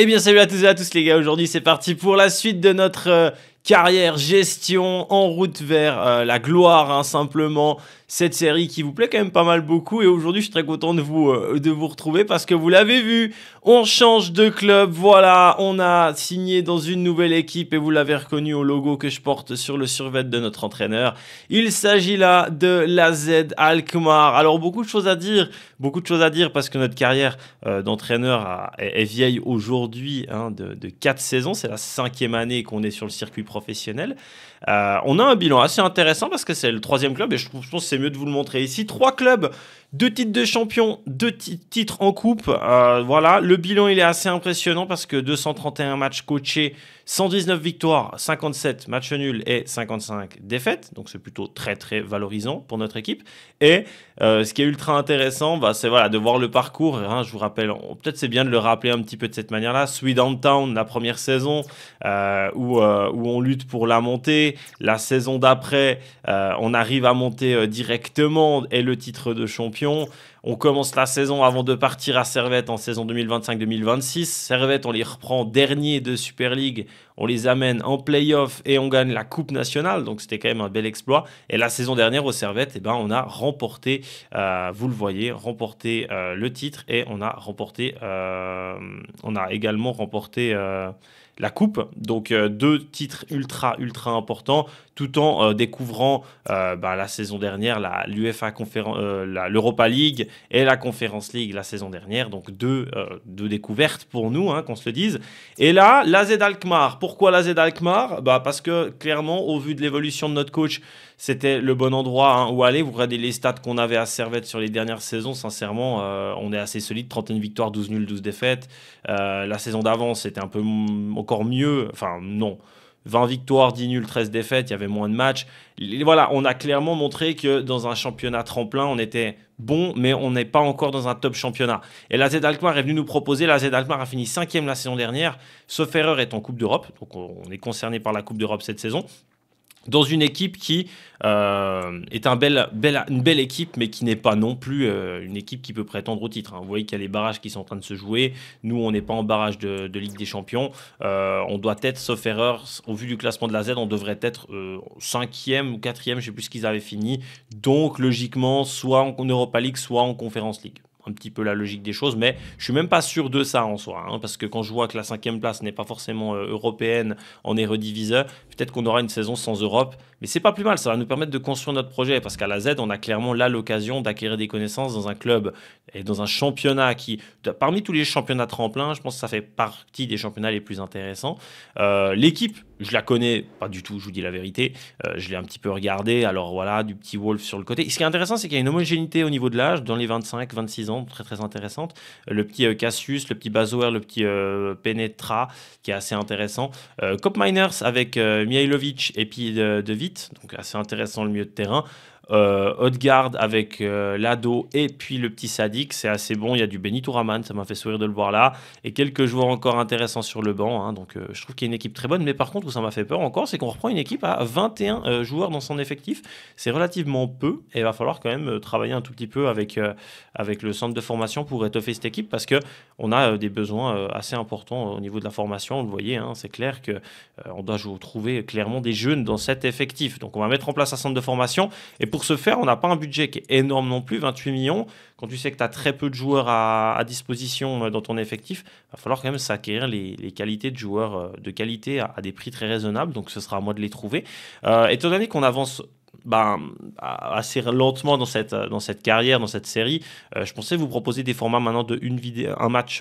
Eh bien salut à tous et à tous les gars, aujourd'hui c'est parti pour la suite de notre euh, carrière, gestion, en route vers euh, la gloire, hein, simplement. Cette série qui vous plaît quand même pas mal beaucoup. Et aujourd'hui, je suis très content de vous, euh, de vous retrouver parce que vous l'avez vu, on change de club. Voilà, on a signé dans une nouvelle équipe et vous l'avez reconnu au logo que je porte sur le survêt de notre entraîneur. Il s'agit là de la Z Alkmaar. Alors, beaucoup de choses à dire, beaucoup de choses à dire parce que notre carrière euh, d'entraîneur est, vieille aujourd'hui hein, de, de 4 saisons. C'est la cinquième année qu'on est sur le circuit professionnel. Euh, on a un bilan assez intéressant parce que c'est le troisième club et je, je pense que c'est mieux de vous le montrer ici. Trois clubs deux titres de champion, deux titres en coupe. Euh, voilà, le bilan il est assez impressionnant parce que 231 matchs coachés, 119 victoires, 57 matchs nuls et 55 défaites. Donc c'est plutôt très très valorisant pour notre équipe. Et euh, ce qui est ultra intéressant, bah, c'est voilà de voir le parcours. Hein, je vous rappelle, peut-être c'est bien de le rappeler un petit peu de cette manière-là. Sweet downtown, la première saison euh, où on lutte pour la montée. La saison d'après, on arrive à monter directement et le titre de champion on commence la saison avant de partir à Servette en saison 2025-2026. Servette, on les reprend dernier de Super League. On les amène en playoff et on gagne la Coupe nationale. Donc c'était quand même un bel exploit. Et la saison dernière au Servette, eh ben, on a remporté, euh, vous le voyez, remporté euh, le titre et on a remporté, euh, on a également remporté la coupe. Donc deux titres ultra ultra importants tout en euh, découvrant euh, ben, la saison dernière euh, l'Europa League et la Conference League la saison dernière. Donc deux, deux découvertes pour nous, hein, qu'on se le dise. Et là, la Z Alkmaar. Pourquoi la Z Alkmaar bah, Parce que clairement, au vu de l'évolution de notre coach, c'était le bon endroit hein, où aller. Vous regardez les stats qu'on avait à Servette sur les dernières saisons. Sincèrement, on est assez solide. 31 victoires, 12 nuls, 12 défaites. la saison d'avant, c'était un peu encore mieux. Enfin, non. 20 victoires, 10 nuls, 13 défaites, il y avait moins de matchs. voilà, on a clairement montré que dans un championnat tremplin, on était bon, mais on n'est pas encore dans un top championnat. Et la Z Alkmaar est venue nous proposer, la Z Alkmaar a fini cinquième la saison dernière, Sauf erreur est en Coupe d'Europe, donc on est concerné par la Coupe d'Europe cette saison dans une équipe qui euh, est une belle équipe, mais qui n'est pas non plus euh, une équipe qui peut prétendre au titre. Hein. Vous voyez qu'il y a les barrages qui sont en train de se jouer. Nous, on n'est pas en barrage de, Ligue des Champions. Euh, on doit être, sauf erreur, au vu du classement de la Z, on devrait être cinquième ou quatrième, je ne sais plus ce qu'ils avaient fini. Donc, logiquement, soit en Europa League, soit en Conference League un petit peu la logique des choses, mais je suis même pas sûr de ça en soi, hein, parce que quand je vois que la cinquième place n'est pas forcément euh, européenne, on est rediviseur, peut-être qu'on aura une saison sans Europe, mais c'est pas plus mal, ça va nous permettre de construire notre projet, parce qu'à la Z, on a clairement là l'occasion d'acquérir des connaissances dans un club et dans un championnat qui, parmi tous les championnats tremplins, je pense que ça fait partie des championnats les plus intéressants. Euh, l'équipe je la connais pas du tout, je vous dis la vérité. Euh, je l'ai un petit peu regardé Alors voilà, du petit Wolf sur le côté. ce qui est intéressant, c'est qu'il y a une homogénéité au niveau de l'âge, dans les 25-26 ans, très très intéressante. Euh, le petit euh, Cassius, le petit Bazoer, le petit Penetra, qui est assez intéressant. Cop Miners avec Mihailovic et puis de, de donc assez intéressant le milieu de terrain. Euh, Odegaard avec euh, Lado et puis le petit Sadik, c'est assez bon. Il y a du Benito Raman, ça m'a fait sourire de le voir là. Et quelques joueurs encore intéressants sur le banc. Hein. donc euh, je trouve qu'il y a une équipe très bonne. Mais par contre, où ça m'a fait peur encore, c'est qu'on reprend une équipe à 21 euh, joueurs dans son effectif. C'est relativement peu et il va falloir quand même travailler un tout petit peu avec, avec le centre de formation pour étoffer cette équipe parce qu'on a des besoins assez importants au niveau de la formation. Vous voyez, hein, c'est clair qu'on on doit trouver clairement des jeunes dans cet effectif. Donc on va mettre en place un centre de formation. Et pour pour ce faire, on n'a pas un budget qui est énorme non plus, 28 millions. Quand tu sais que tu as très peu de joueurs à, disposition euh, dans ton effectif, il va falloir quand même s'acquérir les, qualités de joueurs euh, de qualité à, des prix très raisonnables. Donc ce sera à moi de les trouver. Euh, étant donné qu'on avance ben, assez lentement dans cette, dans cette carrière, dans cette série. je pensais vous proposer des formats maintenant de une vidéo, un match,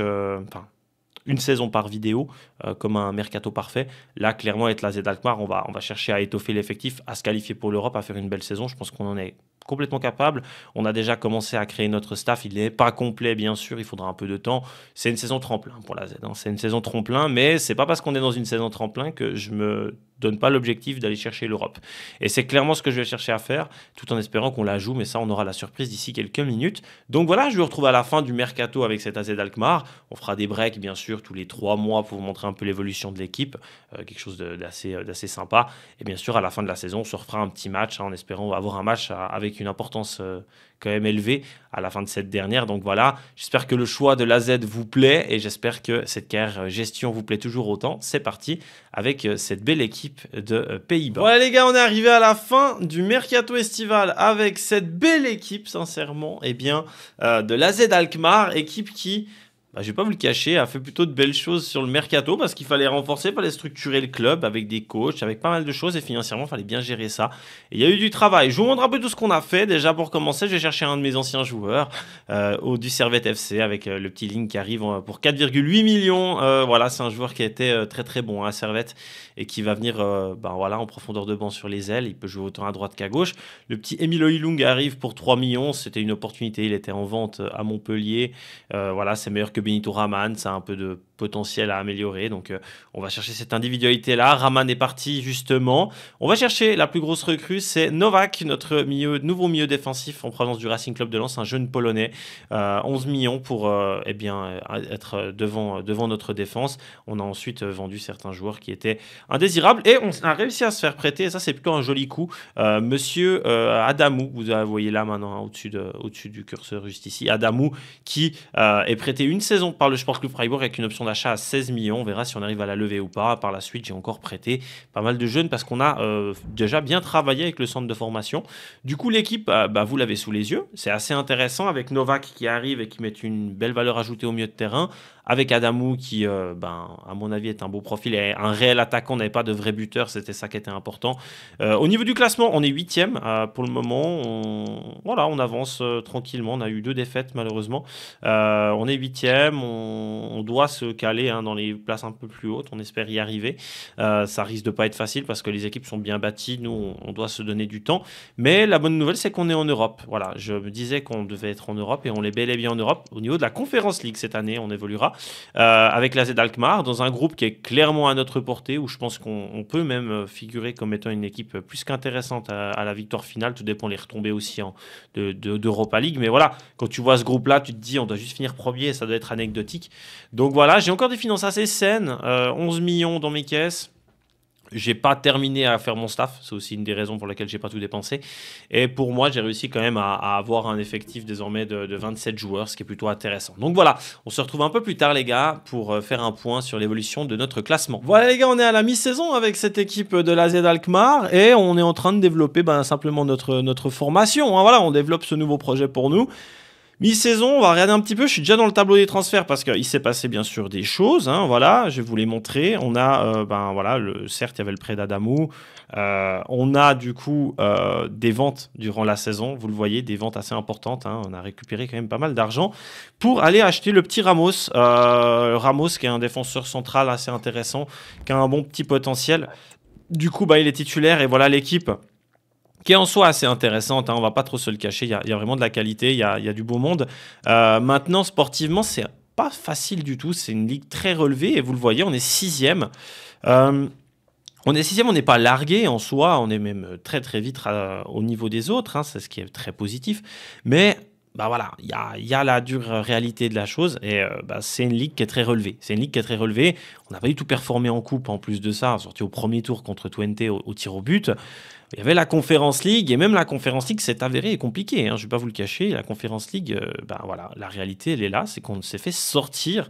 une saison par vidéo, euh, comme un mercato parfait. Là, clairement, être la Z on va, on va chercher à étoffer l'effectif, à se qualifier pour l'Europe, à faire une belle saison. Je pense qu'on en est complètement capable. On a déjà commencé à créer notre staff. Il n'est pas complet, bien sûr. Il faudra un peu de temps. C'est une saison tremplin pour la Z. Hein. C'est une saison tremplin, mais c'est pas parce qu'on est dans une saison tremplin que je me donne pas l'objectif d'aller chercher l'Europe. Et c'est clairement ce que je vais chercher à faire, tout en espérant qu'on la joue, mais ça, on aura la surprise d'ici quelques minutes. Donc voilà, je vous retrouve à la fin du mercato avec cette AZ Alkmaar. On fera des breaks, bien sûr, tous les trois mois pour vous montrer un peu l'évolution de l'équipe, euh, quelque chose euh, d'assez sympa. Et bien sûr, à la fin de la saison, on se refera un petit match, hein, en espérant avoir un match à, euh, avec une importance euh, quand même élevée à la fin de cette dernière. Donc voilà, j'espère que le choix de la Z vous plaît et j'espère que cette carrière euh, gestion vous plaît toujours autant. C'est parti avec euh, cette belle équipe de Pays-Bas. Voilà les gars, on est arrivé à la fin du mercato estival avec cette belle équipe, sincèrement, et eh bien, de la Z Alkmaar, équipe qui je ah, je vais pas vous le cacher, a fait plutôt de belles choses sur le mercato parce qu'il fallait renforcer, il fallait structurer le club avec des coachs, avec pas mal de choses et financièrement, il fallait bien gérer ça. Et il y a eu du travail. Je vous montre un peu tout ce qu'on a fait. Déjà, pour commencer, j'ai cherché un de mes anciens joueurs euh, au du Servette FC avec euh, le petit Link qui arrive pour 4,8 millions. Euh, voilà, c'est un joueur qui a été très très bon hein, à Servette et qui va venir ben voilà, en profondeur de banc sur les ailes. Il peut jouer autant à droite qu'à gauche. Le petit Emilio Ilung arrive pour 3 millions. C'était une opportunité. Il était en vente à Montpellier. voilà, c'est meilleur que Benito Raman, c'est un peu de potentiel à améliorer. Donc, euh, on va chercher cette individualité-là. Raman est parti, justement. On va chercher la plus grosse recrue, c'est Novak, notre milieu, nouveau milieu défensif en provenance du Racing Club de Lens, un jeune polonais. 11 euh, millions pour euh, eh bien, être devant, devant notre défense. On a ensuite vendu certains joueurs qui étaient indésirables et on a réussi à se faire prêter. Et ça, c'est plutôt un joli coup. monsieur Adamou, vous voyez là maintenant hein, au-dessus de, du curseur juste ici, Adamou qui est prêté une saison par le Sport Club Freiburg avec une option Achat à 16 millions. On verra si on arrive à la lever ou pas. Par la suite, j'ai encore prêté pas mal de jeunes parce qu'on a euh, déjà bien travaillé avec le centre de formation. Du coup, l'équipe, bah, bah, vous l'avez sous les yeux. C'est assez intéressant avec Novak qui arrive et qui met une belle valeur ajoutée au milieu de terrain avec Adamou qui, euh, ben, à mon avis, est un beau profil et un réel attaquant. On n'avait pas de vrai buteur, c'était ça qui était important. Euh, au niveau du classement, on est huitième euh, pour le moment. On, voilà, on avance tranquillement. On a eu deux défaites malheureusement. on est huitième. On, on doit se caler hein, dans les places un peu plus hautes. On espère y arriver. ça risque de pas être facile parce que les équipes sont bien bâties. Nous, on, doit se donner du temps. Mais la bonne nouvelle, c'est qu'on est en Europe. Voilà, je me disais qu'on devait être en Europe et on est bel et bien en Europe. Au niveau de la Conférence League cette année, on évoluera. Euh, avec la Z dans un groupe qui est clairement à notre portée, où je pense qu'on peut même euh, figurer comme étant une équipe plus qu'intéressante à, la victoire finale. Tout dépend les retombées aussi en, d'Europa League. Mais voilà, quand tu vois ce groupe-là, tu te dis on doit juste finir premier, ça doit être anecdotique. Donc voilà, j'ai encore des finances assez saines, 11 euh, millions dans mes caisses. J'ai pas terminé à faire mon staff, c'est aussi une des raisons pour laquelle j'ai pas tout dépensé. Et pour moi, j'ai réussi quand même à, avoir un effectif désormais de, 27 joueurs, ce qui est plutôt intéressant. Donc voilà, on se retrouve un peu plus tard les gars pour euh, faire un point sur l'évolution de notre classement. Voilà les gars, on est à la mi-saison avec cette équipe de la Z Alkmaar et on est en train de développer ben, simplement notre, notre formation. Hein. Voilà, on développe ce nouveau projet pour nous. Mi-saison, on va regarder un petit peu. Je suis déjà dans le tableau des transferts parce qu'il s'est passé bien sûr des choses. Hein, voilà, je vais vous les montrer. On a, euh, ben voilà, le, certes, il y avait le prêt d'Adamou. Euh, on a du coup euh, des ventes durant la saison. Vous le voyez, des ventes assez importantes. Hein, on a récupéré quand même pas mal d'argent pour aller acheter le petit Ramos. Ramos, qui est un défenseur central assez intéressant, qui a un bon petit potentiel. Du coup, bah, il est titulaire et voilà l'équipe qui est en soi assez intéressante. on hein, on va pas trop se le cacher. Il y a, vraiment de la qualité, il y a, du beau monde. Euh, maintenant, sportivement, c'est pas facile du tout. C'est une ligue très relevée et vous le voyez, on est sixième. Euh, on est sixième, on n'est pas largué en soi, on est même très très vite euh, au niveau des autres, hein, c'est ce qui est très positif. Mais bah voilà, il y a, y a, la dure réalité de la chose et euh, bah, c'est une ligue qui est très relevée. C'est une ligue qui est très relevée. On n'a pas du tout performé en coupe en plus de ça, sorti au premier tour contre Twente au, tir au but. Il y avait la Conférence League et même la Conférence League s'est avérée compliquée. Hein, je ne vais pas vous le cacher, la Conférence League, euh, bah, voilà, la réalité elle est là, c'est qu'on s'est fait sortir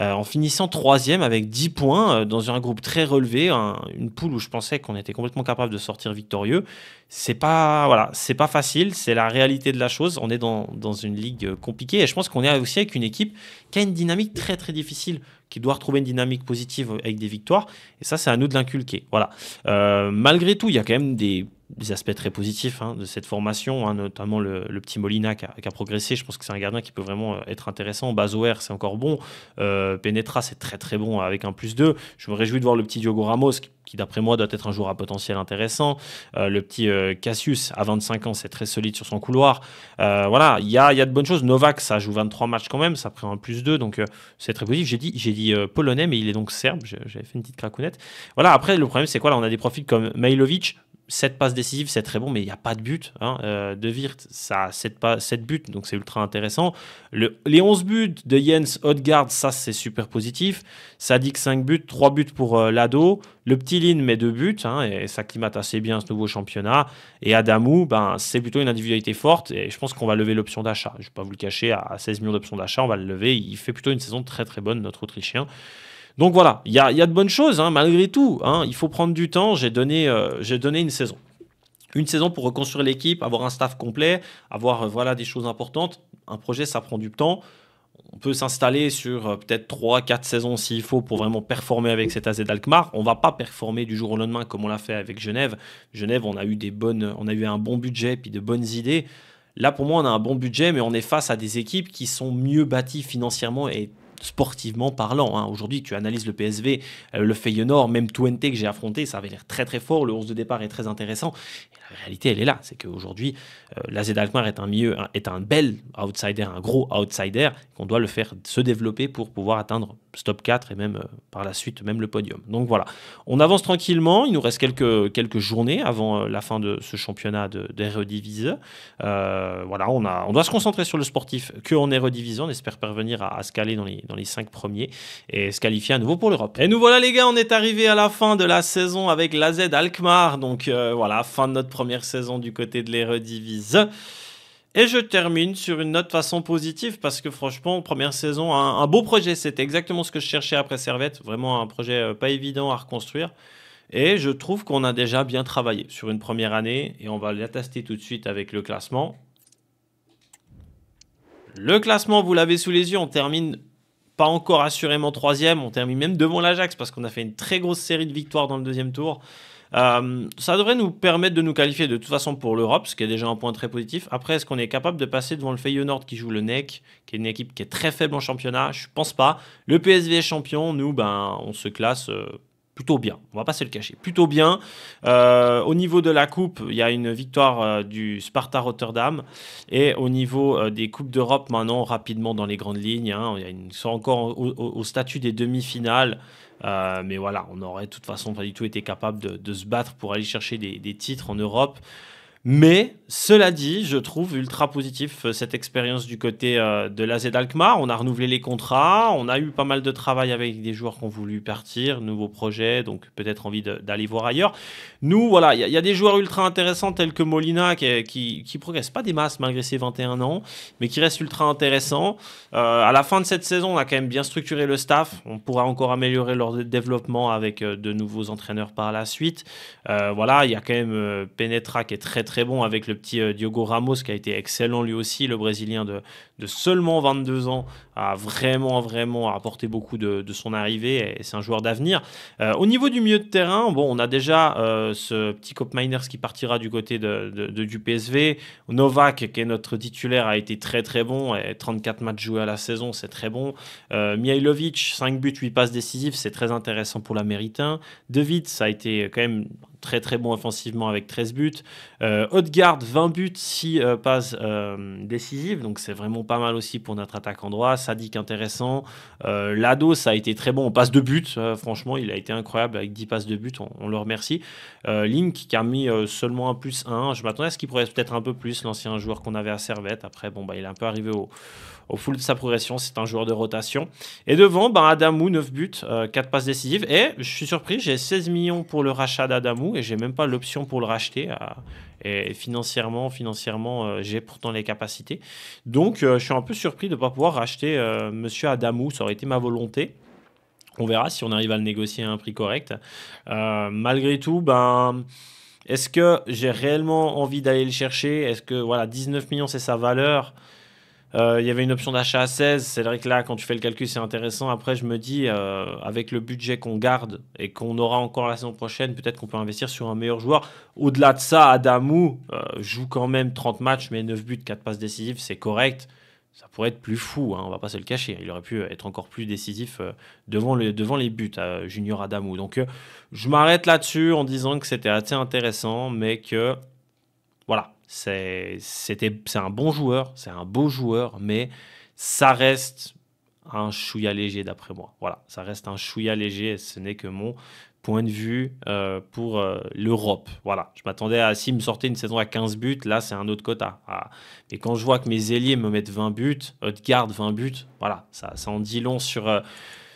euh, en finissant troisième avec 10 points euh, dans un groupe très relevé, une poule où je pensais qu'on était complètement capable de sortir victorieux. C'est pas voilà, c'est pas facile, c'est la réalité de la chose. On est dans, une ligue compliquée et je pense qu'on est aussi avec une équipe qui a une dynamique très très difficile qui doit retrouver une dynamique positive avec des victoires. Et ça, c'est à nous de l'inculquer. Voilà. Euh, malgré tout, il y a quand même des des aspects très positifs hein, de cette formation, hein, notamment le, petit Molina qui a, progressé. Je pense que c'est un gardien qui peut vraiment euh, être intéressant. Bazoer, c'est encore bon. Euh, Penetra, c'est très très bon avec un plus 2. Je me réjouis de voir le petit Diogo Ramos qui, d'après moi doit être un joueur à potentiel intéressant. Euh, le petit euh, Cassius, à 25 ans, c'est très solide sur son couloir. voilà, il y a, y a, de bonnes choses. Novak, ça joue 23 matchs quand même, ça prend un plus 2, donc c'est très positif. J'ai dit, j'ai dit polonais, mais il est donc serbe. J'avais fait une petite cracounette. Voilà, après, le problème, c'est quoi là On a des profils comme Mailovic, 7 passes décisives, c'est très bon, mais il n'y a pas de but. Hein. Euh, de Wirth, ça a 7, pas, buts, donc c'est ultra intéressant. les 11 buts de Jens Odgaard, ça c'est super positif. ça dit que 5 buts, 3 buts pour euh, Lado. Le petit Line met 2 buts, hein, et, ça climate assez bien ce nouveau championnat. Et Adamou, ben, c'est plutôt une individualité forte, et je pense qu'on va lever l'option d'achat. Je ne vais pas vous le cacher, à, à 16 millions d'options d'achat, on va le lever. Il fait plutôt une saison très très bonne, notre Autrichien. Donc voilà, il y a, de bonnes choses, hein, malgré tout. Hein. il faut prendre du temps. J'ai donné, euh, donné une saison. Une saison pour reconstruire l'équipe, avoir un staff complet, avoir euh, voilà des choses importantes. Un projet, ça prend du temps. On peut s'installer sur euh, peut-être 3, 4 saisons s'il faut pour vraiment performer avec cet AZ Alkmaar. On va pas performer du jour au lendemain comme on l'a fait avec Genève. Genève, on a eu des bonnes, on a eu un bon budget puis de bonnes idées. Là, pour moi, on a un bon budget, mais on est face à des équipes qui sont mieux bâties financièrement et sportivement parlant. Hein. Aujourd'hui, tu analyses le PSV, euh, le Feyenoord, même Twente que j'ai affronté, ça avait l'air très très fort. Le 11 de départ est très intéressant réalité, elle est là. C'est qu'aujourd'hui, euh, la l'AZ Alkmaar est un milieu, est un bel outsider, un gros outsider, qu'on doit le faire se développer pour pouvoir atteindre stop 4 et même euh, par la suite, même le podium. Donc voilà, on avance tranquillement. Il nous reste quelques, quelques journées avant euh, la fin de ce championnat de, e Divise voilà, on, a, on doit se concentrer sur le sportif que en e Divise On espère parvenir à, se caler dans les, dans les 5 premiers et se qualifier à nouveau pour l'Europe. Et nous voilà les gars, on est arrivé à la fin de la saison avec l'AZ Alkmaar. Donc voilà, fin de notre première saison du côté de l'Erodivise. Et je termine sur une note façon positive parce que franchement, première saison, un, un beau projet. C'était exactement ce que je cherchais après Servette. Vraiment un projet euh, pas évident à reconstruire. Et je trouve qu'on a déjà bien travaillé sur une première année et on va l'attester tout de suite avec le classement. Le classement, vous l'avez sous les yeux, on termine pas encore assurément troisième. On termine même devant l'Ajax parce qu'on a fait une très grosse série de victoires dans le deuxième tour. Euh, ça devrait nous permettre de nous qualifier de toute façon pour l'Europe, ce qui est déjà un point très positif. Après, est-ce qu'on est capable de passer devant le Feyenoord qui joue le NEC, qui est une équipe qui est très faible en championnat Je pense pas. Le PSV est champion, nous, ben, on se classe. Euh, plutôt bien. On va pas se le cacher, plutôt bien. Euh, au niveau de la coupe, il y a une victoire euh, du Sparta Rotterdam et au niveau euh, des coupes d'Europe, maintenant rapidement dans les grandes lignes, hein, sont encore au, statut des demi-finales. mais voilà, on aurait de toute façon pas du tout été capable de, se battre pour aller chercher des titres en Europe. Mais cela dit, je trouve ultra positif euh, cette expérience du côté euh, de l'AZ Alkmaar. On a renouvelé les contrats, on a eu pas mal de travail avec des joueurs qui ont voulu partir, nouveaux projets, donc peut-être envie d'aller voir ailleurs. Nous, voilà, il y, a des joueurs ultra intéressants tels que Molina qui, qui, progresse pas des masses malgré ses 21 ans, mais qui reste ultra intéressant. Euh, à la fin de cette saison, on a quand même bien structuré le staff. On pourra encore améliorer leur développement avec de nouveaux entraîneurs par la suite. voilà, il y a quand même Penetra qui est très très bon avec le petit euh, Diogo Ramos qui a été excellent lui aussi, le Brésilien de, de seulement 22 ans, a vraiment, vraiment apporté beaucoup de, son arrivée et c'est un joueur d'avenir. Euh, au niveau du milieu de terrain, bon, on a déjà euh, ce petit Cop Miners qui partira du côté de, du PSV. Novak, qui est notre titulaire, a été très très bon. Et 34 matchs joués à la saison, c'est très bon. Mihailovic, 5 buts, 8 passes décisives, c'est très intéressant pour l'Américain. De Witt, ça a été quand même très très bon offensivement avec 13 buts. Euh, Garde 20 buts, 6 euh, passes euh, décisives, donc c'est vraiment pas mal aussi pour notre attaque en droit. Sadik, intéressant. Euh, Lado, ça a été très bon en passe de but, franchement, il a été incroyable avec 10 passes de but, on, le remercie. Link, qui a mis seulement un plus 1, je m'attendais à ce qu'il pourrait peut-être un peu plus, l'ancien joueur qu'on avait à Servette. Après, bon, bah, il est un peu arrivé au, au full de sa progression. C'est un joueur de rotation. Et devant, ben, Adamou, 9 buts, 4 euh, passes décisives. Et je suis surpris, j'ai 16 millions pour le rachat d'Adamou et j'ai même pas l'option pour le racheter. Euh, et financièrement, financièrement, euh, j'ai pourtant les capacités. Donc, je suis un peu surpris de ne pas pouvoir racheter Monsieur Adamou. Ça aurait été ma volonté. On verra si on arrive à le négocier à un prix correct. malgré tout, ben, est-ce que j'ai réellement envie d'aller le chercher Est-ce que voilà, 19 millions, c'est sa valeur euh, il y avait une option d'achat à 16. C'est vrai que là, quand tu fais le calcul, c'est intéressant. Après, je me dis, euh, avec le budget qu'on garde et qu'on aura encore la saison prochaine, peut-être qu'on peut investir sur un meilleur joueur. Au-delà de ça, Adamou euh, joue quand même 30 matchs, mais 9 buts, 4 passes décisives, c'est correct ça pourrait être plus fou, hein, on va pas se le cacher. Il aurait pu être encore plus décisif devant, le, devant les buts Junior Adamou. Donc je m'arrête là-dessus en disant que c'était assez intéressant, mais que voilà, c'est un bon joueur, c'est un beau joueur, mais ça reste un chouïa léger d'après moi. Voilà, ça reste un chouïa léger, ce n'est que mon point de vue euh, pour euh, l'Europe. Voilà, je m'attendais à s'il me sortait une saison à 15 buts, là c'est un autre quota. Ah. Mais quand je vois que mes ailiers me mettent 20 buts, Haute-Garde 20 buts, voilà, ça, ça en dit long sur, euh,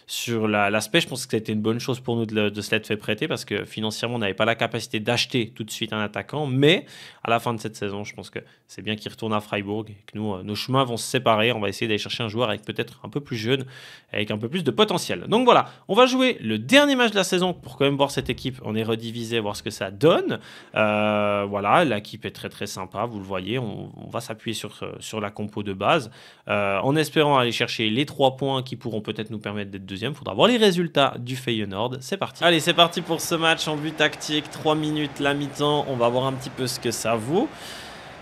sur l'aspect, je pense que ça a été une bonne chose pour nous de, se l'être fait prêter parce que financièrement, on n'avait pas la capacité d'acheter tout de suite un attaquant. Mais à la fin de cette saison, je pense que c'est bien qu'il retourne à Freiburg que nous, euh, nos chemins vont se séparer. On va essayer d'aller chercher un joueur avec peut-être un peu plus jeune, avec un peu plus de potentiel. Donc voilà, on va jouer le dernier match de la saison pour quand même voir cette équipe. On est redivisé, voir ce que ça donne. Euh, voilà, l'équipe est très très sympa, vous le voyez. On, va s'appuyer sur, euh, sur la compo de base en espérant aller chercher les trois points qui pourront peut-être nous permettre d'être deuxième Faudra voir les résultats du Feyenoord. C'est parti. Allez, c'est parti pour ce match en but tactique. 3 minutes la mi-temps. On va voir un petit peu ce que ça vaut.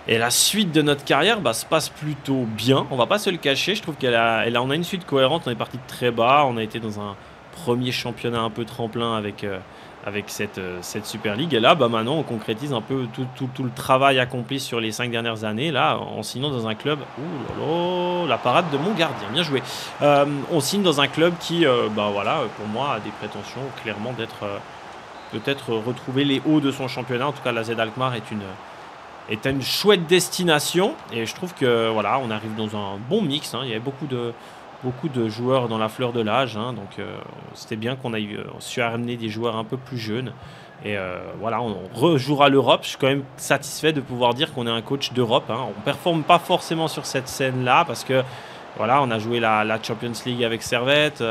Et la suite de notre carrière bah, se passe plutôt bien. On va pas se le cacher. Je trouve qu'elle a une suite cohérente. On est parti de très bas. On a été dans un premier championnat un peu tremplin avec, euh, avec cette, euh, cette Super League. Et là, bah, maintenant, on concrétise un peu tout, tout, le travail accompli sur les cinq dernières années, là, en signant dans un club. Ouh la parade de mon gardien, bien joué. Euh, on signe dans un club qui, bah, voilà, pour moi, a des prétentions clairement d'être. Peut-être retrouver les hauts de son championnat. En tout cas, la Z Alkmaar est une, est une chouette destination. Et je trouve que voilà, on arrive dans un bon mix. Hein. Il y avait beaucoup de, beaucoup de joueurs dans la fleur de l'âge. Hein, donc euh, c'était bien qu'on ait euh, su amener des joueurs un peu plus jeunes. Et euh, voilà, on, rejouera l'Europe. Je suis quand même satisfait de pouvoir dire qu'on est un coach d'Europe. on hein. On performe pas forcément sur cette scène-là parce que voilà, on a joué la, Champions League avec Servette,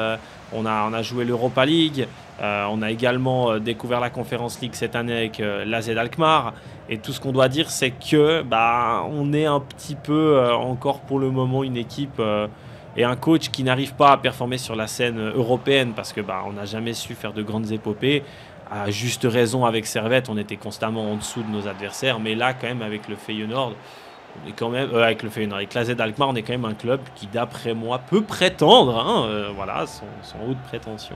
on, a, joué l'Europa League, on a également découvert la Conference League cette année avec l'AZ Alkmaar. Et tout ce qu'on doit dire, c'est que bah, on est un petit peu encore pour le moment une équipe et un coach qui n'arrive pas à performer sur la scène euh, européenne parce que bah, on n'a jamais su faire de grandes épopées. A juste raison avec Servette, on était constamment en dessous de nos adversaires, mais là quand même avec le Feyenoord, on est quand même euh, avec le Feyenoord, avec la Z Alkmaar, on est quand même un club qui d'après moi peut prétendre, hein, euh, voilà, son, son haut prétention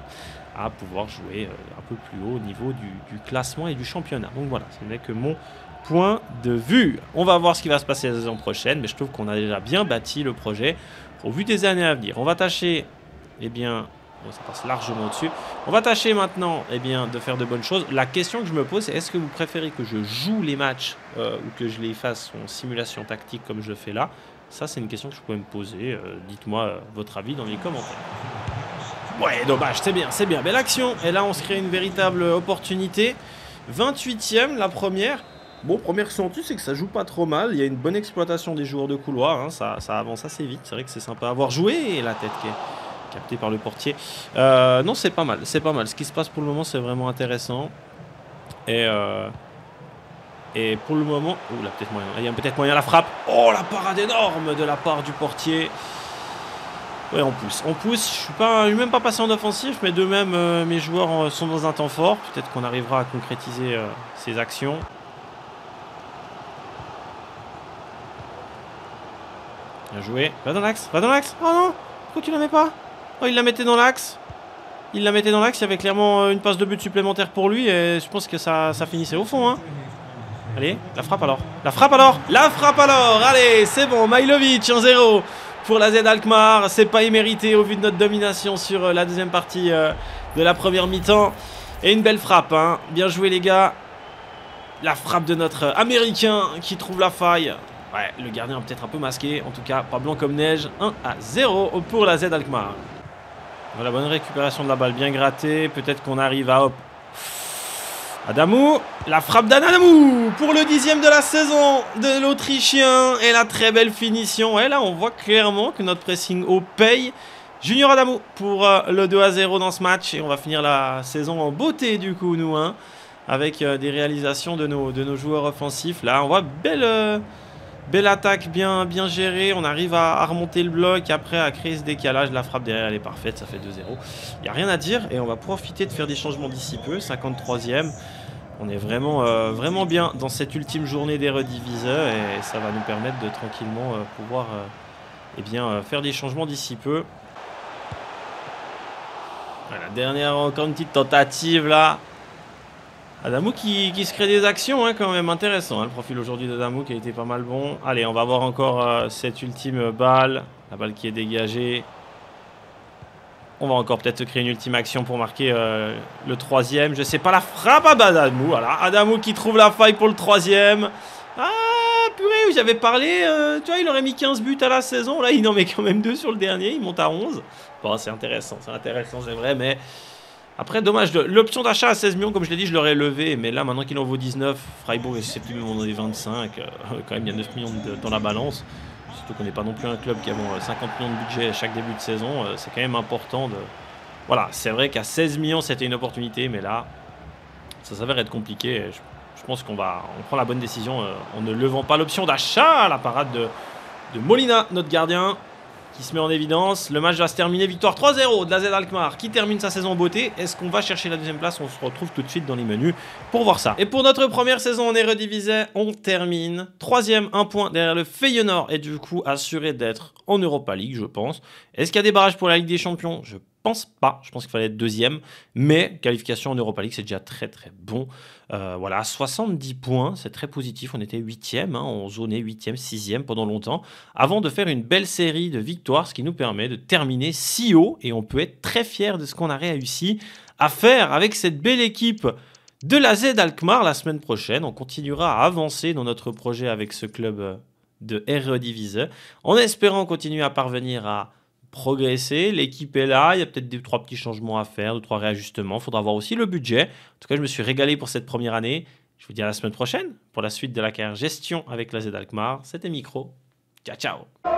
à pouvoir jouer un peu plus haut au niveau du, du classement et du championnat. Donc voilà, ce n'est que mon point de vue. On va voir ce qui va se passer la saison prochaine, mais je trouve qu'on a déjà bien bâti le projet au vu des années à venir. On va tâcher, eh bien, ça passe largement au-dessus. On va tâcher maintenant, eh bien, de faire de bonnes choses. La question que je me pose, c'est est-ce que vous préférez que je joue les matchs euh, ou que je les fasse en simulation tactique comme je fais là Ça, c'est une question que je pourrais me poser. Euh, dites-moi euh, votre avis dans les commentaires. Ouais, dommage, c'est bien, c'est bien. Belle action. Et là, on se crée une véritable opportunité. 28ème, la première. Bon, première ressenti c'est que ça joue pas trop mal. Il y a une bonne exploitation des joueurs de couloir. Hein. Ça, ça, avance assez vite. C'est vrai que c'est sympa à voir jouer la tête qui est captée par le portier. Euh, non, c'est pas mal. C'est pas mal. Ce qui se passe pour le moment, c'est vraiment intéressant. Et, euh, et pour le moment. Ouh, peut-être moyen. Il y a peut-être moyen la frappe. Oh, la parade énorme de la part du portier. Ouais, on pousse. On pousse. Je suis pas, je suis même pas passé en offensif, mais de même, euh, mes joueurs sont dans un temps fort. Peut-être qu'on arrivera à concrétiser ces actions. Bien joué. Va dans l'axe, va dans l'axe. Oh non Pourquoi tu la mets pas Oh, il la mettait dans l'axe. Il la mettait dans l'axe. Il y avait clairement euh, une passe de but supplémentaire pour lui. Et je pense que ça, ça finissait au fond. Hein. Allez, la frappe alors. La frappe alors La frappe alors Allez, c'est bon. Mailovic, en 0 pour la Z Alkmaar. C'est pas immérité au vu de notre domination sur euh, la deuxième partie euh, de la première mi-temps. Et une belle frappe. Hein. Bien joué, les gars. La frappe de notre Américain qui trouve la faille le gardien peut-être un peu masqué. En tout cas, pas blanc comme neige. 1 à 0 pour la Z Alkmaar. Voilà, bonne récupération de la balle, bien grattée. Peut-être qu'on arrive à hop. Adamou, la frappe d'Adamou pour le dixième de la saison de l'Autrichien et la très belle finition. Et là, on voit clairement que notre pressing haut paye. Junior Adamou pour euh, le 2 à 0 dans ce match. Et on va finir la saison en beauté, du coup, nous, hein, avec euh, des réalisations de nos, de nos joueurs offensifs. Là, on voit belle. Euh, Belle attaque bien, bien gérée. On arrive à, remonter le bloc. Après, à créer ce décalage. La frappe derrière, elle est parfaite. Ça fait 2-0. Il n'y a rien à dire. Et on va profiter de faire des changements d'ici peu. 53 ème On est vraiment, euh, vraiment bien dans cette ultime journée des rediviseurs. Et ça va nous permettre de tranquillement euh, pouvoir euh, eh bien, faire des changements d'ici peu. Voilà, dernière, encore une petite tentative là. Adamou qui, se crée des actions, hein, quand même intéressant. Hein, le profil aujourd'hui d'Adamou qui a été pas mal bon. Allez, on va voir encore euh, cette ultime balle. La balle qui est dégagée. On va encore peut-être se créer une ultime action pour marquer euh, le troisième. Je sais pas, la frappe Adamou Voilà, Adamou qui trouve la faille pour le troisième. Ah, purée, j'avais parlé. Euh, tu vois, il aurait mis 15 buts à la saison. Là, il en met quand même deux sur le dernier. Il monte à 11. Bon, c'est intéressant, c'est intéressant, c'est vrai, mais... Après, dommage, l'option d'achat à 16 millions, comme je l'ai dit, je l'aurais levé, mais là, maintenant qu'il en vaut 19, Freiburg est susceptible on est 25, quand même, il y a 9 millions dans la balance. Surtout qu'on n'est pas non plus un club qui a 50 euh, millions de budget à chaque début de saison, euh, c'est quand même important de... Voilà, c'est vrai qu'à 16 millions, c'était une opportunité, mais là, ça s'avère être compliqué. Je, pense qu'on va, on prend la bonne décision euh, en ne levant pas l'option d'achat à la parade de Molina, notre gardien qui se met en évidence. Le match va se terminer victoire 3-0 de la Z Alkmaar qui termine sa saison beauté. Est-ce qu'on va chercher la deuxième place On se retrouve tout de suite dans les menus pour voir ça. Et pour notre première saison, on est redivisé, on termine troisième, un point derrière le Feyenoord et du coup assuré d'être en Europa League, je pense. Est-ce qu'il y a des barrages pour la Ligue des Champions Je je pense pas. Je pense qu'il fallait être deuxième. Mais qualification en Europa League, c'est déjà très très bon. Euh, voilà, voilà, 70 points, c'est très positif. On était huitième, on hein, zonait huitième, sixième pendant longtemps, avant de faire une belle série de victoires, ce qui nous permet de terminer si haut. Et on peut être très fier de ce qu'on a réussi à faire avec cette belle équipe de la Z Alkmaar la semaine prochaine. On continuera à avancer dans notre projet avec ce club de R e Divise, en espérant continuer à parvenir à progresser. L'équipe est là. Il y a peut-être des trois petits changements à faire, deux trois réajustements. Il faudra voir aussi le budget. En tout cas, je me suis régalé pour cette première année. Je vous dis à la semaine prochaine pour la suite de la carrière gestion avec la Z Alkmaar. C'était Micro. Ciao, ciao.